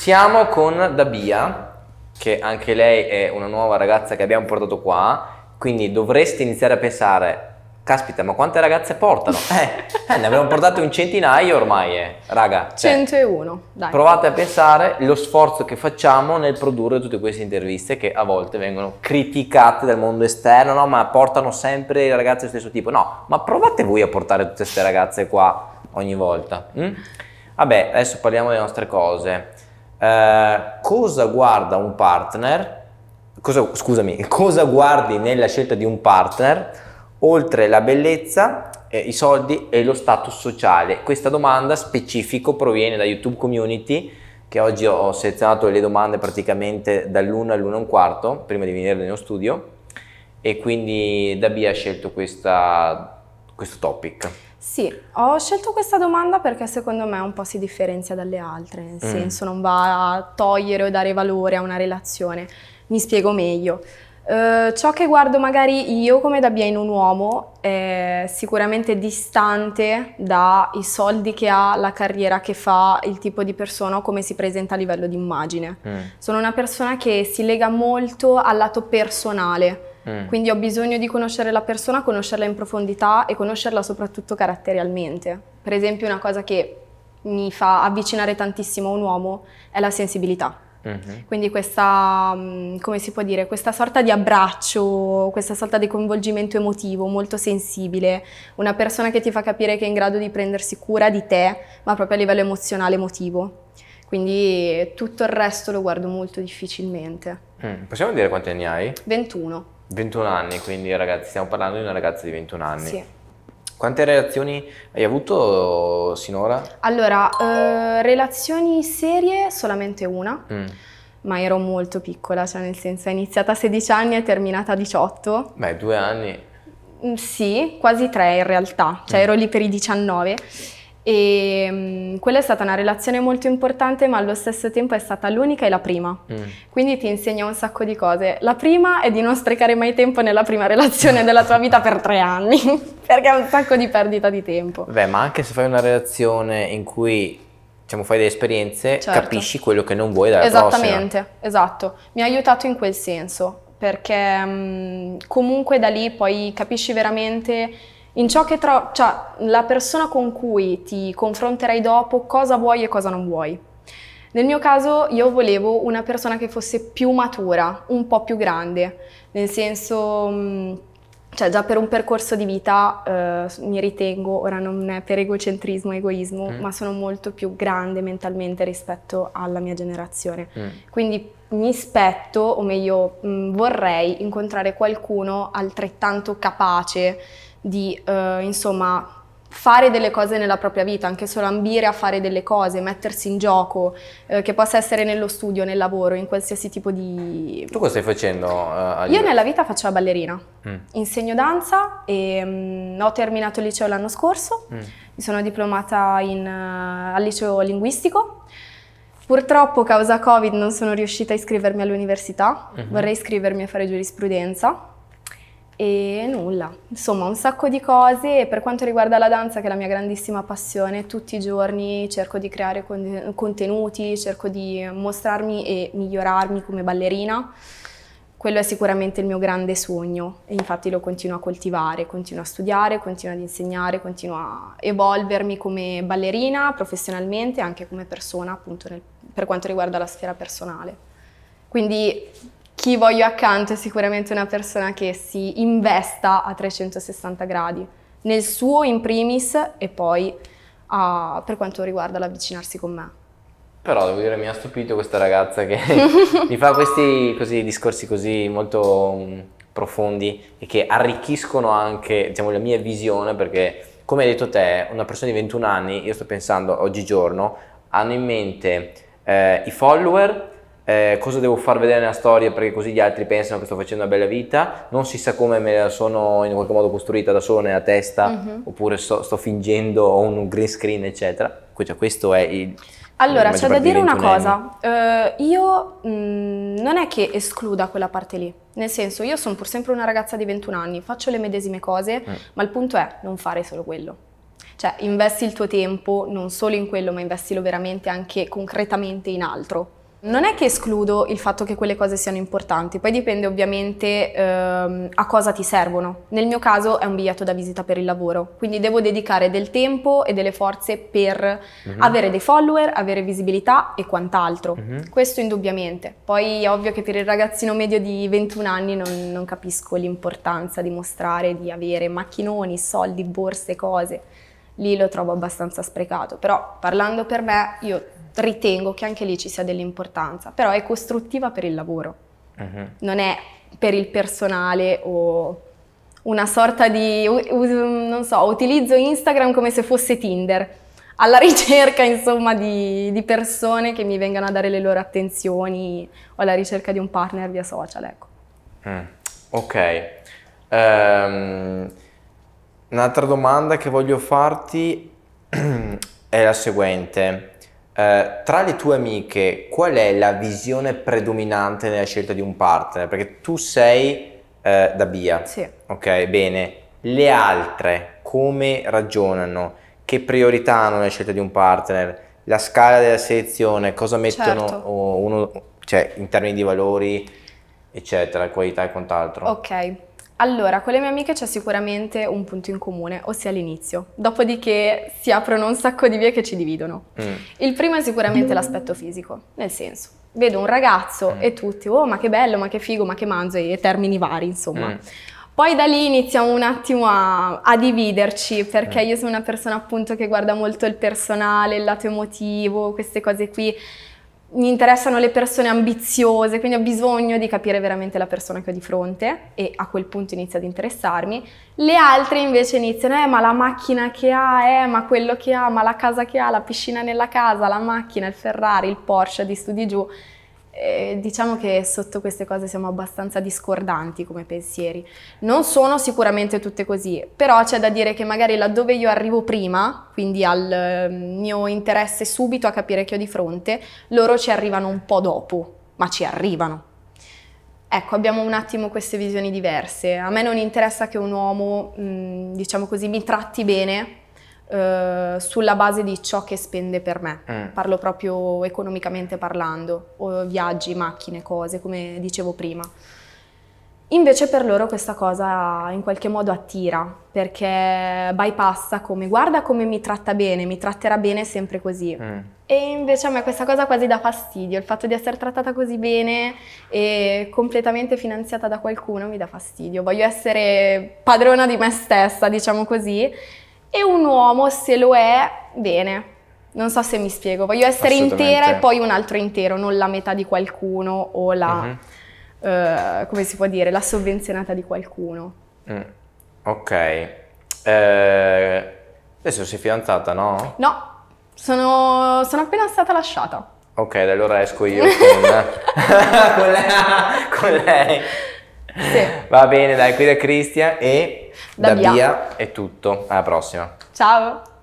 Siamo con Dabia, che anche lei è una nuova ragazza che abbiamo portato qua, quindi dovreste iniziare a pensare caspita, ma quante ragazze portano? Eh, eh, ne abbiamo portate un centinaio ormai, eh. raga. Cioè, 101, dai. Provate a pensare lo sforzo che facciamo nel produrre tutte queste interviste che a volte vengono criticate dal mondo esterno, no, ma portano sempre le ragazze dello stesso tipo. No, ma provate voi a portare tutte queste ragazze qua ogni volta. Hm? Vabbè, adesso parliamo delle nostre cose. Eh, cosa guarda un partner, cosa, scusami, cosa guardi nella scelta di un partner oltre la bellezza, eh, i soldi e lo status sociale? Questa domanda specifico proviene da YouTube Community che oggi ho selezionato le domande praticamente dall'1 all'1 e un quarto prima di venire nel mio studio e quindi da Dabi ha scelto questa, questo topic. Sì, ho scelto questa domanda perché secondo me un po' si differenzia dalle altre, nel mm. senso non va a togliere o dare valore a una relazione. Mi spiego meglio. Eh, ciò che guardo magari io come da in un uomo è sicuramente distante dai soldi che ha, la carriera che fa, il tipo di persona o come si presenta a livello di immagine. Mm. Sono una persona che si lega molto al lato personale, Mm. Quindi ho bisogno di conoscere la persona, conoscerla in profondità e conoscerla soprattutto caratterialmente. Per esempio una cosa che mi fa avvicinare tantissimo a un uomo è la sensibilità. Mm-hmm. Quindi questa, mm, come si può dire, questa sorta di abbraccio, questa sorta di coinvolgimento emotivo molto sensibile, una persona che ti fa capire che è in grado di prendersi cura di te, ma proprio a livello emozionale, emotivo. Quindi tutto il resto lo guardo molto difficilmente. Mm. Possiamo dire quanti anni hai? 21. 21 anni, quindi ragazzi, stiamo parlando di una ragazza di 21 anni. Sì. Quante relazioni hai avuto sinora? Allora, eh, relazioni serie solamente una, mm. ma ero molto piccola, cioè nel senso è iniziata a 16 anni e è terminata a 18. Beh, due anni. Mm, sì, quasi tre in realtà, cioè mm. ero lì per i 19 e mh, mm, quella è stata una relazione molto importante ma allo stesso tempo è stata l'unica e la prima, mm. quindi ti insegna un sacco di cose. La prima è di non sprecare mai tempo nella prima relazione della tua vita per tre anni, perché è un sacco di perdita di tempo. Beh, ma anche se fai una relazione in cui diciamo, fai delle esperienze, certo. capisci quello che non vuoi dalla Esattamente, prossima. esatto. Mi ha aiutato in quel senso, perché mh, mm, comunque da lì poi capisci veramente in ciò che tra, cioè, la persona con cui ti confronterai dopo cosa vuoi e cosa non vuoi. Nel mio caso io volevo una persona che fosse più matura, un po' più grande, nel senso, mm, cioè già per un percorso di vita eh, mi ritengo, ora non è per egocentrismo, egoismo, mm. ma sono molto più grande mentalmente rispetto alla mia generazione. Mm. Quindi mi spetto, o meglio mh, mm, vorrei incontrare qualcuno altrettanto capace di eh, insomma fare delle cose nella propria vita, anche solo ambire a fare delle cose, mettersi in gioco, eh, che possa essere nello studio, nel lavoro, in qualsiasi tipo di... Tu cosa stai facendo? Uh, Io nella vita faccio la ballerina, mm. insegno danza e mh, mm, ho terminato il liceo l'anno scorso, mm. mi sono diplomata in, uh, al liceo linguistico, purtroppo causa Covid non sono riuscita a iscrivermi all'università, mm-hmm. vorrei iscrivermi a fare giurisprudenza, e nulla, insomma un sacco di cose e per quanto riguarda la danza che è la mia grandissima passione, tutti i giorni cerco di creare contenuti, cerco di mostrarmi e migliorarmi come ballerina, quello è sicuramente il mio grande sogno e infatti lo continuo a coltivare, continuo a studiare, continuo ad insegnare, continuo a evolvermi come ballerina professionalmente e anche come persona appunto nel, per quanto riguarda la sfera personale. Quindi chi voglio accanto è sicuramente una persona che si investa a 360 gradi, nel suo in primis e poi uh, per quanto riguarda l'avvicinarsi con me. Però devo dire, mi ha stupito questa ragazza che mi fa questi così, discorsi così molto mm, profondi e che arricchiscono anche diciamo, la mia visione perché come hai detto te, una persona di 21 anni, io sto pensando oggigiorno, hanno in mente eh, i follower, eh, cosa devo far vedere nella storia perché così gli altri pensano che sto facendo una bella vita, non si sa come me la sono in qualche modo costruita da solo nella testa, mm-hmm. oppure so, sto fingendo, ho un green screen, eccetera. Cioè, questo è il... Allora, c'è da dire una cosa, uh, io mh, mm, non è che escluda quella parte lì, nel senso io sono pur sempre una ragazza di 21 anni, faccio le medesime cose, mm. ma il punto è non fare solo quello. Cioè, investi il tuo tempo non solo in quello, ma investilo veramente anche concretamente in altro. Non è che escludo il fatto che quelle cose siano importanti, poi dipende ovviamente ehm, a cosa ti servono. Nel mio caso è un biglietto da visita per il lavoro, quindi devo dedicare del tempo e delle forze per mm-hmm. avere dei follower, avere visibilità e quant'altro. Mm-hmm. Questo indubbiamente. Poi è ovvio che per il ragazzino medio di 21 anni non, non capisco l'importanza di mostrare, di avere macchinoni, soldi, borse, cose. Lì lo trovo abbastanza sprecato, però parlando per me io ritengo che anche lì ci sia dell'importanza, però è costruttiva per il lavoro, uh-huh. non è per il personale o una sorta di, non so, utilizzo Instagram come se fosse Tinder, alla ricerca insomma di, di persone che mi vengano a dare le loro attenzioni o alla ricerca di un partner via social, ecco. Mm. Ok. Um, un'altra domanda che voglio farti è la seguente eh, tra le tue amiche qual è la visione predominante nella scelta di un partner? Perché tu sei eh, da Bia. Sì. Ok, bene. Le altre come ragionano? Che priorità hanno nella scelta di un partner? La scala della selezione, cosa mettono certo. uno, cioè, in termini di valori, eccetera, qualità e quant'altro? Ok. Allora, con le mie amiche c'è sicuramente un punto in comune, ossia l'inizio. Dopodiché si aprono un sacco di vie che ci dividono. Mm. Il primo è sicuramente l'aspetto fisico, nel senso, vedo un ragazzo mm. e tutti, oh ma che bello, ma che figo, ma che manzo, e termini vari, insomma. Mm. Poi da lì iniziamo un attimo a, a dividerci, perché mm. io sono una persona appunto che guarda molto il personale, il lato emotivo, queste cose qui mi interessano le persone ambiziose, quindi ho bisogno di capire veramente la persona che ho di fronte e a quel punto inizia ad interessarmi. Le altre invece iniziano, eh ma la macchina che ha, eh ma quello che ha, ma la casa che ha, la piscina nella casa, la macchina, il Ferrari, il Porsche di studi giù diciamo che sotto queste cose siamo abbastanza discordanti come pensieri. Non sono sicuramente tutte così, però c'è da dire che magari laddove io arrivo prima, quindi al ehm, mio interesse subito a capire chi ho di fronte, loro ci arrivano un po' dopo, ma ci arrivano. Ecco, abbiamo un attimo queste visioni diverse. A me non interessa che un uomo, diciamo così, mi tratti bene eh, sulla base di ciò che spende per me. Mm. Parlo proprio economicamente parlando, o viaggi, macchine, cose, come dicevo prima. Invece per loro questa cosa in qualche modo attira, perché bypassa come guarda come mi tratta bene, mi tratterà bene sempre così. Mm. E invece a me questa cosa quasi dà fastidio, il fatto di essere trattata così bene e completamente finanziata da qualcuno mi dà fastidio. Voglio essere padrona di me stessa, diciamo così, e un uomo se lo è, bene. Non so se mi spiego, voglio essere intera e poi un altro intero, non la metà di qualcuno o la, uh -huh. uh, come si può dire, la sovvenzionata di qualcuno. Mm. Ok. Eh, adesso sei fidanzata, no? No, sono, sono appena stata lasciata. Ok, allora esco io con, lei, con lei. Sì. Va bene, dai, qui da Cristian e da, da via. via è tutto, alla prossima. Ciao!